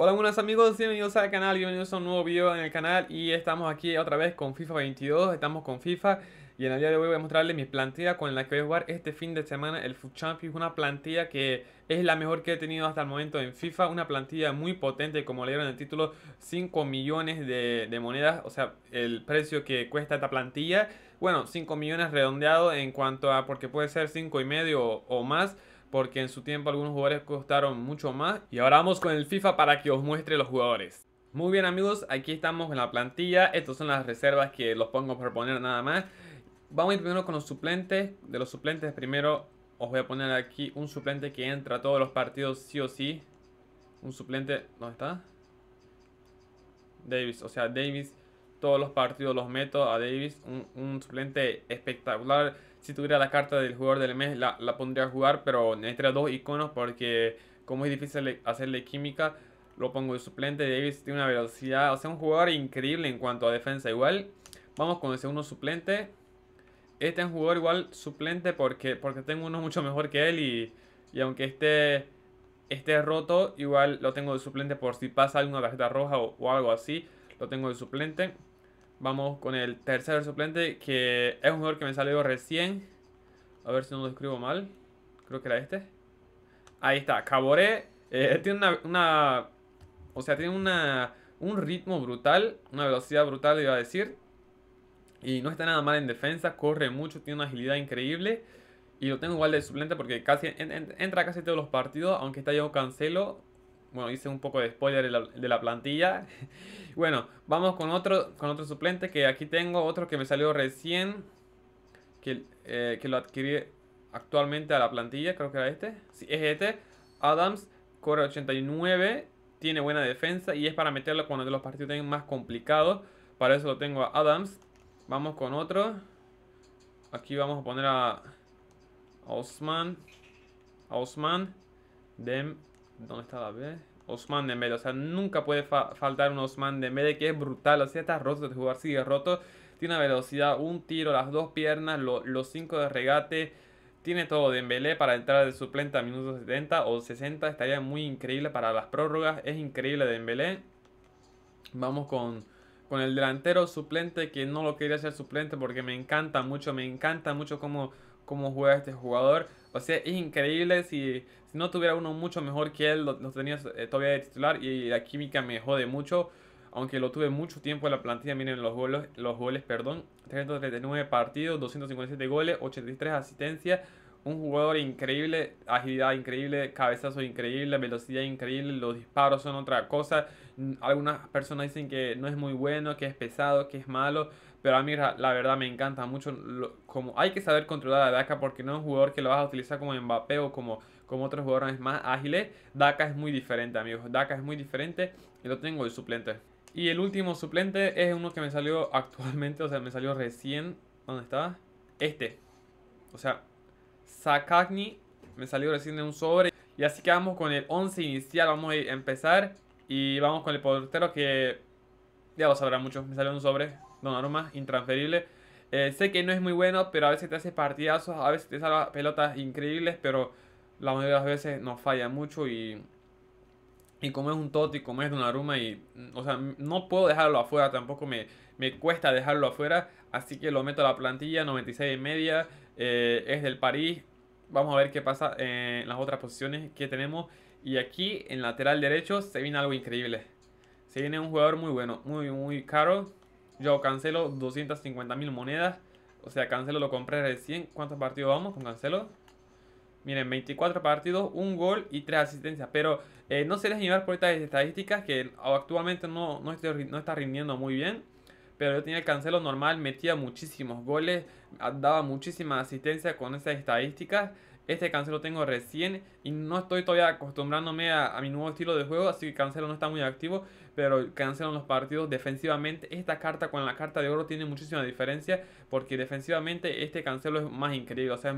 Hola buenas amigos, bienvenidos al canal, bienvenidos a un nuevo video en el canal Y estamos aquí otra vez con FIFA 22, estamos con FIFA Y en el día de hoy voy a mostrarles mi plantilla con la que voy a jugar este fin de semana el FUT Champions Una plantilla que es la mejor que he tenido hasta el momento en FIFA Una plantilla muy potente, como leyeron en el título 5 millones de, monedas, o sea, el precio que cuesta esta plantilla Bueno, 5 millones redondeado en cuanto a, porque puede ser 5 y medio o más porque en su tiempo algunos jugadores costaron mucho más. Y ahora vamos con el FIFA para que os muestre los jugadores. Muy bien amigos, aquí estamos en la plantilla, estas son las reservas que los pongo para poner nada más. Vamos a ir primero con los suplentes, de los suplentes primero os voy a poner aquí un suplente que entra a todos los partidos sí o sí. Un suplente, ¿dónde está? Davis, o sea Davis, todos los partidos los meto a Davis, un suplente espectacular si tuviera la carta del jugador del mes, la, la pondría a jugar, pero necesitaría dos iconos porque como es difícil hacerle química, lo pongo de suplente. Davis tiene una velocidad, o sea, un jugador increíble en cuanto a defensa. Igual, vamos con ese uno suplente. Este es un jugador igual suplente porque, porque tengo uno mucho mejor que él y, aunque esté, esté roto, igual lo tengo de suplente por si pasa alguna tarjeta roja o, o algo así, lo tengo de suplente. Vamos con el tercer suplente, que es un jugador que me salió recién. A ver si no lo escribo mal. Creo que era este. Ahí está, Caboré. Eh, tiene una, una, O sea, tiene una, un ritmo brutal, una velocidad brutal, iba a decir. Y no está nada mal en defensa, corre mucho, tiene una agilidad increíble. Y lo tengo igual de suplente porque casi entra casi todos los partidos, aunque está yo Cancelo bueno, hice un poco de spoiler de la, plantilla. bueno, vamos con otro, con otro suplente que aquí tengo, otro que me salió recién, que, eh, que lo adquirí actualmente a la plantilla, creo que era este. Sí, es este. Adams corre 89, tiene buena defensa y es para meterlo cuando los partidos tengan más complicados. Para eso lo tengo a Adams. Vamos con otro. Aquí vamos a poner a Osman. Osman. Dem ¿Dónde está la B? Osman Mele, o sea, nunca puede faltar un Osman Mele, que es brutal, así está roto de este jugar, sigue roto, tiene una velocidad, un tiro, las dos piernas, los cinco de regate, tiene todo de Dembélé para entrar de suplente a minutos 70 o 60, estaría muy increíble para las prórrogas, es increíble de Dembélé. Vamos con, el delantero suplente que no lo quería ser suplente porque me encanta mucho, me encanta mucho cómo, cómo juega este jugador. O sea, es increíble. Si, si no tuviera uno mucho mejor que él, lo, tenía eh, todavía de titular y la química me jode mucho. Aunque lo tuve mucho tiempo en la plantilla, miren los goles, los goles, perdón. 339 partidos, 257 goles, 83 asistencias. Un jugador increíble, agilidad increíble, cabezazo increíble, velocidad increíble, los disparos son otra cosa. Algunas personas dicen que no es muy bueno, que es pesado, que es malo. Pero a mí la verdad me encanta mucho. como hay que saber controlar a Daka porque no es un jugador que lo vas a utilizar como Mbappé o como, como otros jugadores más ágiles. Daka es muy diferente, amigos. Daka es muy diferente y lo tengo el suplente. Y el último suplente es uno que me salió actualmente, o sea, me salió recién. ¿Dónde estaba? Este. O sea, Sakagni me salió recién de un sobre. Y así que vamos con el 11 inicial. Vamos a empezar. Y vamos con el portero que ya lo sabrá mucho. Me salió un sobre. Don intransferible. Eh, sé que no es muy bueno, pero a veces te hace partidazos, a veces te salva pelotas increíbles, pero la mayoría de las veces nos falla mucho y... Y como es un Totti, como es Donnarumma y... Mm, o sea, no puedo dejarlo afuera, tampoco me, cuesta dejarlo afuera. Así que lo meto a la plantilla, 96 y media. Eh, es del París. Vamos a ver qué pasa en las otras posiciones que tenemos. Y aquí, en lateral derecho, se viene algo increíble. Se viene un jugador muy bueno, muy, muy caro. Yo cancelo 250.000 monedas. O sea, cancelo lo compré recién. ¿Cuántos partidos vamos con cancelo? Miren, 24 partidos, un gol y 3 asistencias. Pero eh, no se les llevar por estas estadísticas que actualmente no, no, estoy, no está rindiendo muy bien pero yo tenía el cancelo normal, metía muchísimos goles, daba muchísima asistencia con esas estadísticas. Este cancelo tengo recién y no estoy todavía acostumbrándome a, mi nuevo estilo de juego, así que cancelo no está muy activo pero cancelan los partidos. Defensivamente, esta carta con la carta de oro tiene muchísima diferencia, porque defensivamente este cancelo es más increíble. O sea,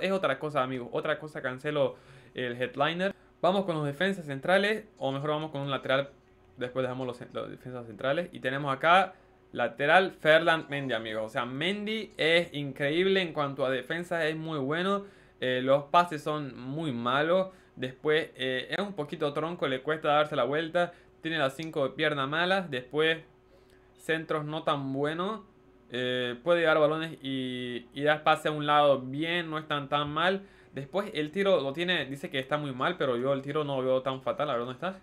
es otra cosa, amigos. Otra cosa cancelo el headliner. Vamos con los defensas centrales, o mejor vamos con un lateral. Después dejamos los, defensas centrales. Y tenemos acá lateral Ferland Mendy, amigos. O sea, Mendy es increíble en cuanto a defensa, es muy bueno. Eh, los pases son muy malos. Después eh, es un poquito tronco, le cuesta darse la vuelta. Tiene las 5 piernas malas. Después, centros no tan buenos. Eh, puede dar balones y, dar pase a un lado bien, no están tan mal. Después el tiro lo tiene, dice que está muy mal, pero yo el tiro no lo veo tan fatal, a ver dónde está.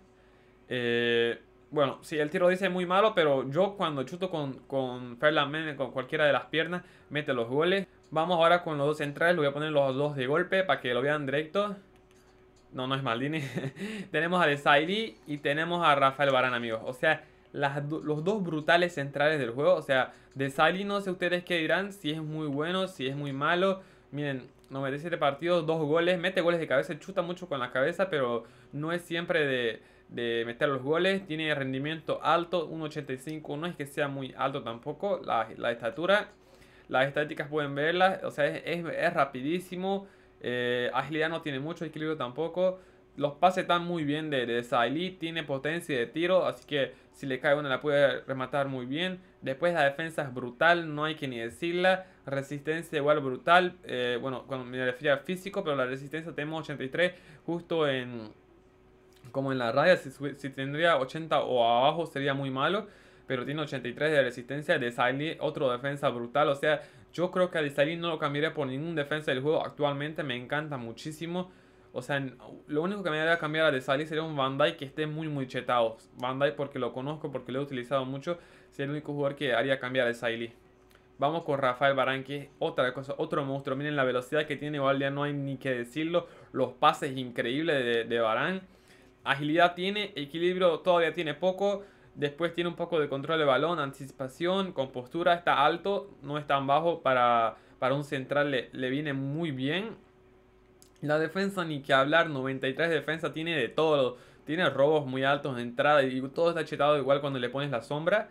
Eh, bueno, sí, el tiro dice muy malo, pero yo cuando chuto con, con Ferland con cualquiera de las piernas, mete los goles. Vamos ahora con los dos centrales, voy a poner los dos de golpe para que lo vean directo. No, no es Maldini. tenemos a Desailly y tenemos a Rafael Barán, amigos. O sea, los dos brutales centrales del juego. O sea, Desailly no sé ustedes qué dirán, si es muy bueno, si es muy malo. Miren, 97 partidos, dos goles, mete goles de cabeza, chuta mucho con la cabeza, pero no es siempre de, meter los goles. Tiene rendimiento alto, 1.85, no es que sea muy alto tampoco la, estatura. Las estadísticas pueden verlas, o sea, es rapidísimo eh, agilidad no tiene mucho, equilibrio tampoco. Los pases están muy bien de, de tiene potencia de tiro, así que si le cae una la puede rematar muy bien. Después la defensa es brutal, no hay que ni decirla. Resistencia igual brutal, eh, bueno, cuando me refiero a físico, pero la resistencia tenemos 83 justo en... Como en la raya, si, tendría 80 o abajo sería muy malo pero tiene 83 de resistencia de Siley, otro defensa brutal, o sea, yo creo que a Sali no lo cambiaría por ningún defensa del juego. Actualmente me encanta muchísimo. O sea, lo único que me haría cambiar a Sali sería un Bandai que esté muy, muy chetado. Bandai porque lo conozco, porque lo he utilizado mucho. Sería el único jugador que haría cambiar a Sali Vamos con Rafael Barán, que es otra cosa, otro monstruo. Miren la velocidad que tiene, igual ya no hay ni que decirlo. Los pases increíbles de, de Barán. Agilidad tiene, equilibrio todavía tiene poco. Después tiene un poco de control de balón, anticipación, compostura. Está alto, no es tan bajo para, para un central. Le, le viene muy bien. La defensa, ni que hablar, 93 de defensa, tiene de todo. Tiene robos muy altos de entrada y todo está chetado igual cuando le pones la sombra.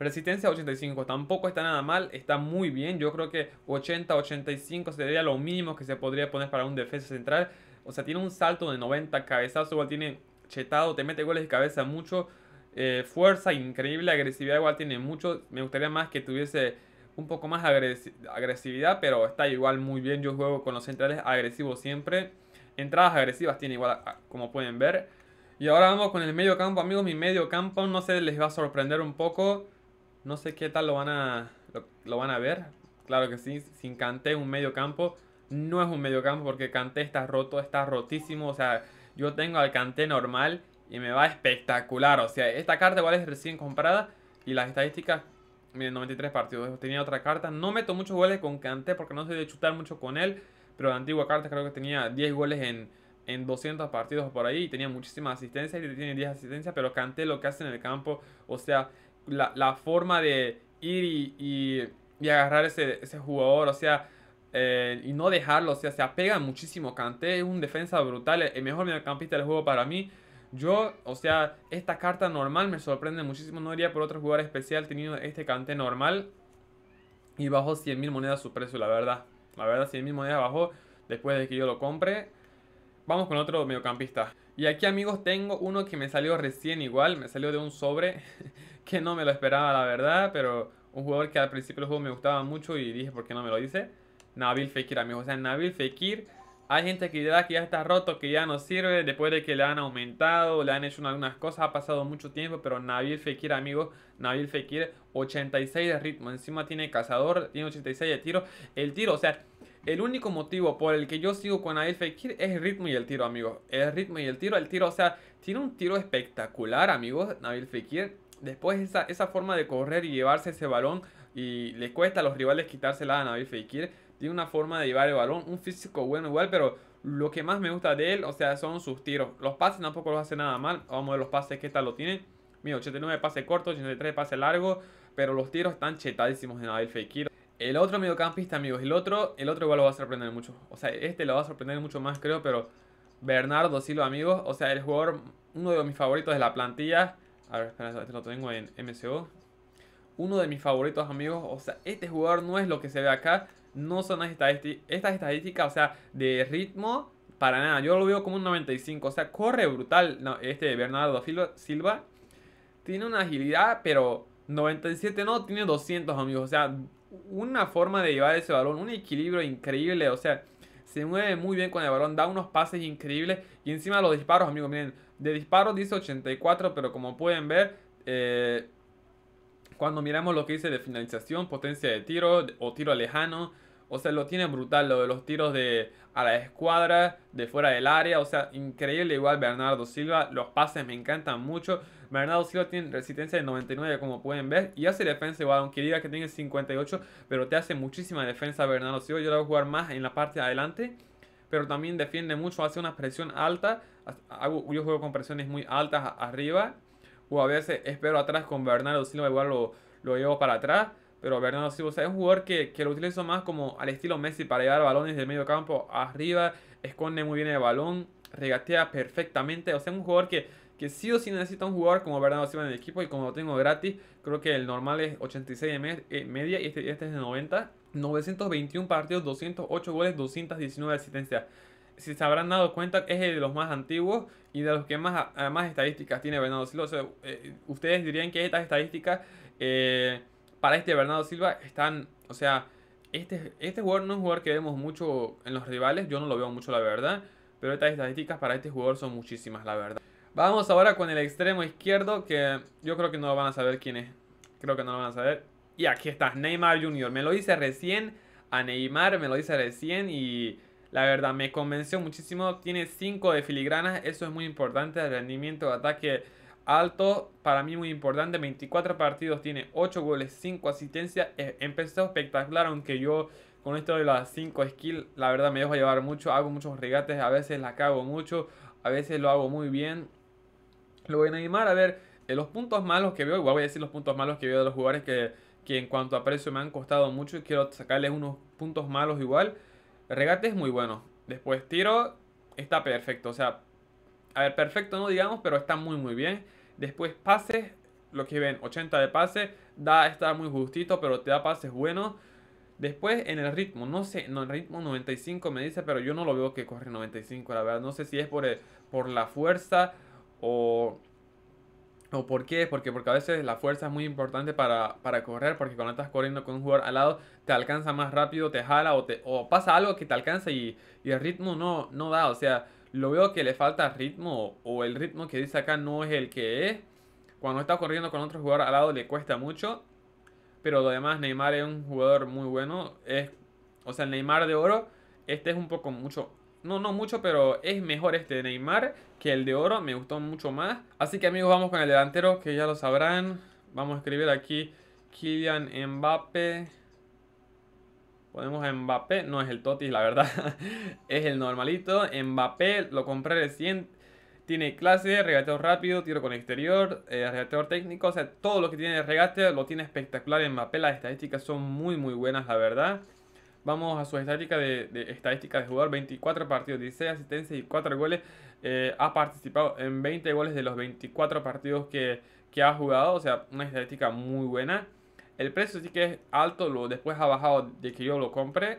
Resistencia 85, tampoco está nada mal, está muy bien. Yo creo que 80, 85 sería lo mínimo que se podría poner para un defensa central. O sea, tiene un salto de 90, cabezazo, igual tiene chetado, te mete goles de cabeza mucho. Eh, fuerza, increíble agresividad, igual tiene mucho. Me gustaría más que tuviese un poco más agresividad, pero está igual muy bien. Yo juego con los centrales agresivos siempre. Entradas agresivas tiene igual, ah, como pueden ver. Y ahora vamos con el medio campo, amigos. Mi medio campo, no sé, les va a sorprender un poco. No sé qué tal lo van a, lo van a ver. Claro que sí, sin Canté un medio campo. No es un medio campo porque Canté está roto, está rotísimo. O sea, yo tengo al Canté normal y me va espectacular. O sea, esta carta igual es recién comprada. Y las estadísticas, miren, 93 partidos. Tenía otra carta. No meto muchos goles con Canté porque no sé de chutar mucho con él. Pero la antigua carta creo que tenía 10 goles en, en 200 partidos por ahí. Y tenía muchísima asistencia, Y tiene 10 asistencias. Pero Canté lo que hace en el campo. O sea, la, la forma de ir y, y, agarrar ese, ese jugador. O sea... Eh, y no dejarlo, o sea, se apega muchísimo. Canté es un defensa brutal, el mejor mediocampista del juego para mí. Yo, o sea, esta carta normal me sorprende muchísimo. No iría por otro jugador especial teniendo este cante normal. Y bajó 100.000 monedas su precio, la verdad. La verdad, 100.000 monedas bajó después de que yo lo compre. Vamos con otro mediocampista. Y aquí amigos tengo uno que me salió recién igual, me salió de un sobre que no me lo esperaba la verdad, pero un jugador que al principio del juego me gustaba mucho y dije por qué no me lo dice? Nabil Fekir amigos, o sea Nabil Fekir hay gente que ya, que ya está roto, que ya no sirve, después de que le han aumentado, le han hecho algunas cosas, ha pasado mucho tiempo, pero Nabil Fekir, amigos, Nabil Fekir, 86 de ritmo, encima tiene cazador, tiene 86 de tiro, el tiro, o sea, el único motivo por el que yo sigo con Nabil Fekir es el ritmo y el tiro, amigos, el ritmo y el tiro, el tiro, o sea, tiene un tiro espectacular, amigos, Nabil Fekir, después esa, esa forma de correr y llevarse ese balón, y le cuesta a los rivales quitársela a Nabil Fekir, tiene una forma de llevar el balón, un físico bueno igual, pero lo que más me gusta de él, o sea, son sus tiros. Los pases tampoco los hace nada mal. Vamos a ver los pases que tal lo tiene. Mira, 89 pase corto, 83 pase largo, pero los tiros están chetadísimos en el Fekir. El otro mediocampista, amigos, el otro, el otro igual lo va a sorprender mucho. O sea, este lo va a sorprender mucho más, creo, pero Bernardo Silva, amigos. O sea, el jugador, uno de mis favoritos de la plantilla. A ver, espera, este lo tengo en MCO. Uno de mis favoritos, amigos. O sea, este jugador no es lo que se ve acá no son las estas estadísticas, o sea, de ritmo, para nada. Yo lo veo como un 95, o sea, corre brutal este Bernardo Silva. Tiene una agilidad, pero 97 no, tiene 200 amigos. O sea, una forma de llevar ese balón, un equilibrio increíble, o sea, se mueve muy bien con el balón, da unos pases increíbles y encima los disparos, amigos, miren, de disparos dice 84, pero como pueden ver, eh, cuando miramos lo que dice de finalización, potencia de tiro o tiro lejano, o sea, lo tiene brutal lo de los tiros de a la escuadra, de fuera del área. O sea, increíble igual Bernardo Silva. Los pases me encantan mucho. Bernardo Silva tiene resistencia de 99 como pueden ver. Y hace defensa igual, aunque diga que tiene 58. Pero te hace muchísima defensa Bernardo Silva. Yo lo voy a jugar más en la parte de adelante. Pero también defiende mucho, hace una presión alta. Yo juego con presiones muy altas arriba o a veces espero atrás con Bernardo Silva, igual lo, llevo para atrás. Pero Bernardo Silva es un jugador que, lo utilizo más como al estilo Messi para llevar balones del medio campo arriba, esconde muy bien el balón, regatea perfectamente. O sea, es un jugador que, que sí o sí necesita un jugador como Bernardo Silva en el equipo y como lo tengo gratis, creo que el normal es 86 de eh, media y este, este es de 90. 921 partidos, 208 goles, 219 asistencias si se habrán dado cuenta, es el de los más antiguos y de los que más, más estadísticas tiene Bernardo Silva. O sea, eh, ustedes dirían que estas estadísticas eh, para este Bernardo Silva están, o sea, este, este jugador no es un jugador que vemos mucho en los rivales, yo no lo veo mucho la verdad, pero estas estadísticas para este jugador son muchísimas la verdad. Vamos ahora con el extremo izquierdo, que yo creo que no lo van a saber quién es. Creo que no lo van a saber. Y aquí está, Neymar Jr. Me lo hice recién a Neymar, me lo hice recién y la verdad, me convenció muchísimo. Tiene 5 de filigranas. Eso es muy importante. El rendimiento de ataque alto. Para mí muy importante. 24 partidos. Tiene 8 goles, 5 asistencias. E, empezó espectacular. Aunque yo con esto de las 5 skills, la verdad me dejo llevar mucho. Hago muchos regates. A veces la cago mucho. A veces lo hago muy bien. Lo voy a animar a ver eh, los puntos malos que veo. Igual voy a decir los puntos malos que veo de los jugadores que, que en cuanto a precio me han costado mucho. Y quiero sacarles unos puntos malos igual regate es muy bueno. Después tiro, está perfecto. O sea, a ver, perfecto no digamos, pero está muy muy bien. Después pases, lo que ven, 80 de pase. Da, está muy justito, pero te da pases buenos. Después en el ritmo, no sé, no, el ritmo 95 me dice, pero yo no lo veo que corre 95, la verdad. No sé si es por, por la fuerza o ¿O por qué? Porque, porque a veces la fuerza es muy importante para, correr, porque cuando estás corriendo con un jugador al lado, te alcanza más rápido, te jala o, te, o pasa algo que te alcanza y, el ritmo no, no da. O sea, lo veo que le falta ritmo o el ritmo que dice acá no es el que es. Cuando estás corriendo con otro jugador al lado le cuesta mucho. Pero lo demás, Neymar es un jugador muy bueno. Es, o sea, el Neymar de oro, este es un poco mucho no, no mucho, pero es mejor este de Neymar que el de oro. Me gustó mucho más. Así que amigos, vamos con el delantero, que ya lo sabrán. Vamos a escribir aquí Kylian Mbappé. Ponemos Mbappé. No es el Totis, la verdad. es el normalito. Mbappé, lo compré recién. Tiene clase, regateo rápido, tiro con exterior, eh, regateo técnico. O sea, todo lo que tiene de regate lo tiene espectacular Mbappé. Las estadísticas son muy, muy buenas, la verdad. Vamos a su estadística de, de jugador, 24 partidos, 16 asistencias y 4 goles. Eh, ha participado en 20 goles de los 24 partidos que, ha jugado, o sea, una estadística muy buena. El precio sí que es alto, lo, después ha bajado de que yo lo compre.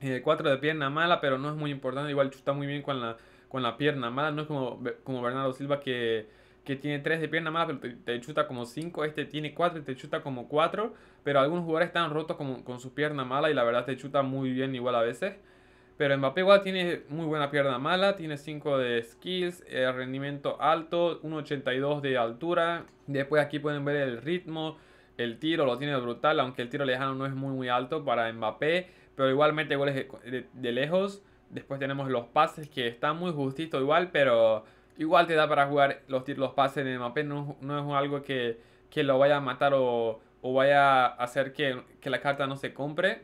4 eh, de pierna mala, pero no es muy importante, igual está muy bien con la, con la pierna mala, no es como, como Bernardo Silva que que tiene 3 de pierna mala pero te, chuta como 5. Este tiene 4 y te chuta como 4. Pero algunos jugadores están rotos con su pierna mala y la verdad te chuta muy bien igual a veces. Pero Mbappé igual tiene muy buena pierna mala, tiene 5 de skills, eh, rendimiento alto, 1.82 de altura. Después aquí pueden ver el ritmo, el tiro lo tiene brutal, aunque el tiro lejano no es muy muy alto para Mbappé. Pero igualmente goles de, de, lejos. Después tenemos los pases que están muy justitos igual, pero igual te da para jugar los, los pases de el No, no es algo que, lo vaya a matar o, vaya a hacer que, la carta no se compre.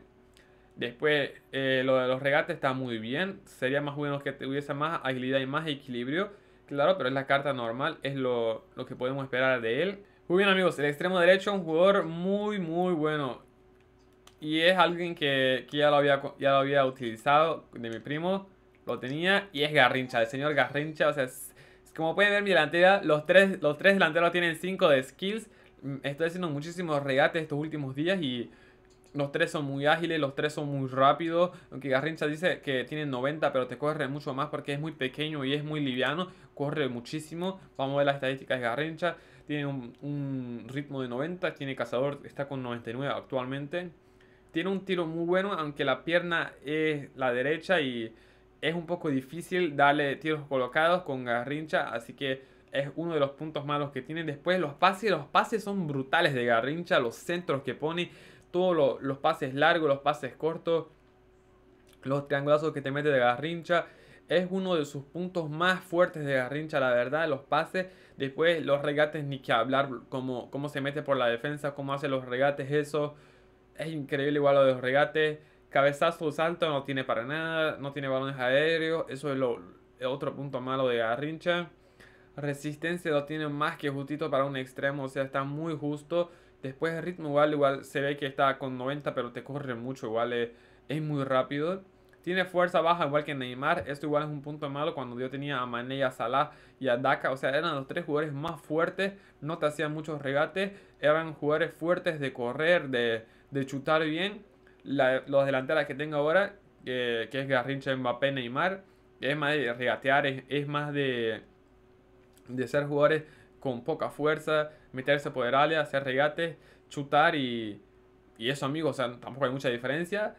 Después, eh, lo de los regates está muy bien. Sería más bueno que tuviese más agilidad y más equilibrio. Claro, pero es la carta normal, es lo, que podemos esperar de él. Muy bien amigos, el extremo derecho un jugador muy muy bueno. Y es alguien que, ya, lo había, ya lo había utilizado de mi primo. Lo tenía y es Garrincha, el señor Garrincha. O sea, es como pueden ver, mi delantera, los tres, los tres delanteros tienen 5 de skills. Mm, estoy haciendo muchísimos regates estos últimos días y los tres son muy ágiles, los tres son muy rápidos. Aunque Garrincha dice que tiene 90, pero te corre mucho más porque es muy pequeño y es muy liviano. Corre muchísimo. Vamos a ver las estadísticas de Garrincha. Tiene un, un ritmo de 90, tiene cazador, está con 99 actualmente. Tiene un tiro muy bueno, aunque la pierna es la derecha y es un poco difícil darle tiros colocados con Garrincha, así que es uno de los puntos malos que tiene Después los pases, los pases son brutales de Garrincha, los centros que pone, todos los pases largos, los pases cortos, los triangulazos que te mete de Garrincha. Es uno de sus puntos más fuertes de Garrincha, la verdad, los pases. Después los regates, ni que hablar, cómo, cómo se mete por la defensa, cómo hace los regates, eso. Es increíble igual lo de los regates. Cabezazo salto no tiene para nada, no tiene balones aéreos, eso es lo, otro punto malo de Arrincha. Resistencia no tiene más que justito para un extremo, o sea, está muy justo. Después el ritmo igual, igual se ve que está con 90, pero te corre mucho, igual eh, es, muy rápido. Tiene fuerza baja igual que Neymar, esto igual es un punto malo cuando yo tenía a Mané, a Salah y a Daka, o sea, eran los tres jugadores más fuertes, no te hacían muchos regates, eran jugadores fuertes de correr, de, de chutar bien la, los delanteros que tengo ahora, que es Garrincha, Mbappé, Neymar, es más de regatear, es, más de, de ser jugadores con poca fuerza, meterse poderales, hacer regates, chutar y, y eso, amigos. O sea, tampoco hay mucha diferencia.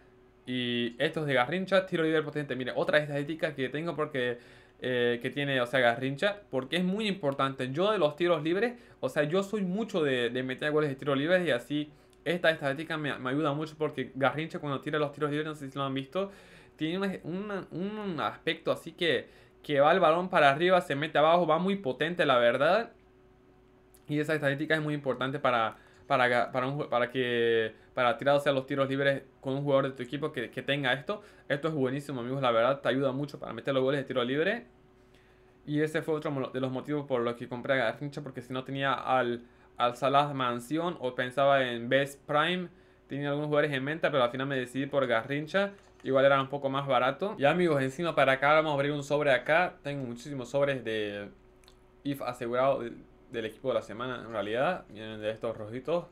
Y estos de Garrincha, tiro libre potente. Mire, otra estadística que tengo porque eh, que tiene, o sea, Garrincha, porque es muy importante. Yo de los tiros libres, o sea, yo soy mucho de, de meter goles de tiro libres y así esta estadística me, ayuda mucho porque Garrincha cuando tira los tiros libres, no sé si lo han visto, tiene un aspecto así que, que va el balón para arriba, se mete abajo, va muy potente la verdad. Y esa estadística es muy importante para, para, para, que para tirar los tiros libres con un jugador de tu equipo que, que, tenga esto. Esto es buenísimo, amigos. La verdad, te ayuda mucho para meter los goles de tiro libre. Y ese fue otro de los motivos por los que compré a Garrincha, porque si no tenía al, al Salah Mansión o pensaba en Best Prime. Tenía algunos jugadores en venta, pero al final me decidí por Garrincha. Igual era un poco más barato. Y amigos, encima para acá vamos a abrir un sobre acá. Tengo muchísimos sobres de IF asegurado del equipo de la semana en realidad. Vienen de estos rojitos.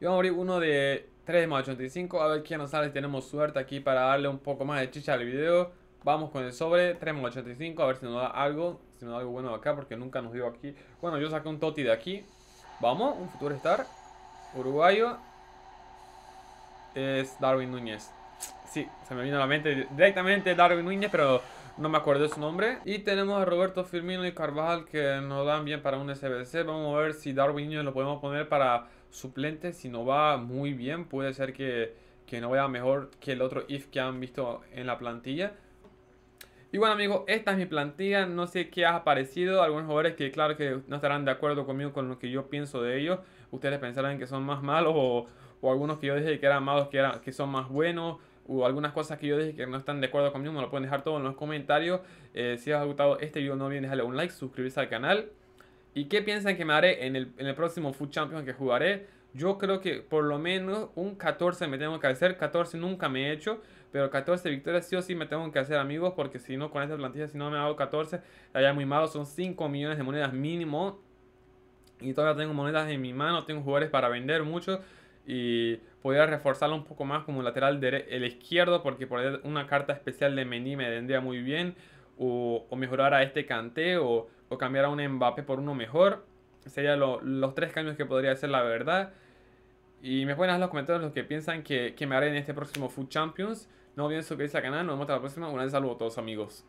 Y vamos a abrir uno de 3 85. A ver quién nos sale. Si tenemos suerte aquí para darle un poco más de chicha al video. Vamos con el sobre 3 85. A ver si nos da algo. Si nos da algo bueno acá porque nunca nos dio aquí. Bueno, yo saqué un toti de aquí. Vamos, un futuro star. Uruguayo. Es Darwin Núñez. Sí, se me vino a la mente directamente Darwin Núñez, pero no me acuerdo de su nombre. Y tenemos a Roberto Firmino y Carvajal que nos dan bien para un SBC. Vamos a ver si Darwin Núñez lo podemos poner para suplente. Si no va muy bien, puede ser que, que no vaya mejor que el otro IF que han visto en la plantilla. Y bueno amigos, esta es mi plantilla, no sé qué ha aparecido. algunos jugadores que claro que no estarán de acuerdo conmigo con lo que yo pienso de ellos, ustedes pensarán que son más malos o, algunos que yo dije que eran malos que, eran que son más buenos, o algunas cosas que yo dije que no están de acuerdo conmigo, me lo pueden dejar todo en los comentarios. Eh, si os ha gustado este video, no olviden dejarle un like, suscribirse al canal. ¿Y qué piensan que me haré en el, en el próximo Food Champions que jugaré? Yo creo que por lo menos un 14 me tengo que hacer. 14 nunca me he hecho. Pero 14 victorias sí o sí me tengo que hacer, amigos. Porque si no, con esta plantilla, si no me hago 14, estaría muy malo. Son 5 millones de monedas mínimo. Y todavía tengo monedas en mi mano. Tengo jugadores para vender mucho. Y podría reforzarlo un poco más como lateral el izquierdo. Porque por una carta especial de Mendy me vendría muy bien. O, o mejorar a este Kanté. O, o cambiar a un Mbappé por uno mejor. Serían los tres cambios que podría ser la verdad. Y me pueden dejar los comentarios los que piensan que, me haré en este próximo Food Champions. No olviden suscribirse al canal. Nos vemos hasta la próxima. Un saludo a todos, amigos.